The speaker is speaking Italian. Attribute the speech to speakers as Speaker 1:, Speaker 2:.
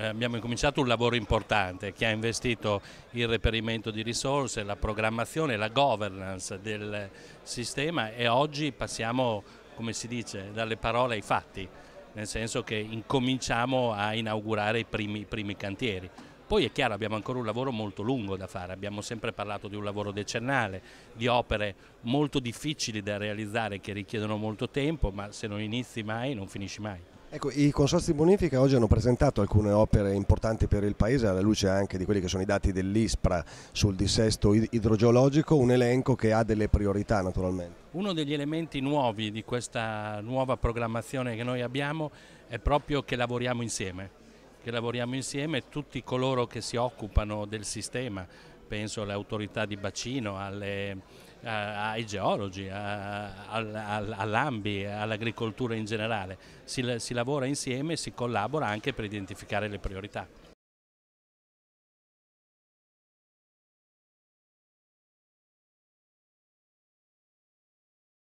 Speaker 1: Eh, abbiamo incominciato un lavoro
Speaker 2: importante che ha investito il reperimento di risorse, la programmazione, la governance del sistema e oggi passiamo, come si dice, dalle parole ai fatti, nel senso che incominciamo a inaugurare i primi, i primi cantieri. Poi è chiaro, abbiamo ancora un lavoro molto lungo da fare, abbiamo sempre parlato di un lavoro decennale, di opere molto difficili da realizzare che richiedono molto tempo, ma se non inizi mai non finisci mai.
Speaker 1: Ecco, i consorzi di bonifica oggi hanno presentato alcune opere importanti per il Paese alla luce anche di quelli che sono i dati dell'ISPRA sul dissesto idrogeologico, un elenco che ha delle priorità naturalmente.
Speaker 2: Uno degli elementi nuovi di questa nuova programmazione che noi abbiamo è proprio che lavoriamo insieme, che lavoriamo insieme tutti coloro che si occupano del sistema, penso alle autorità di bacino, alle, a, ai geologi, al, al, all'ambi, all'agricoltura in generale. Si, si lavora insieme e si collabora anche per identificare le priorità.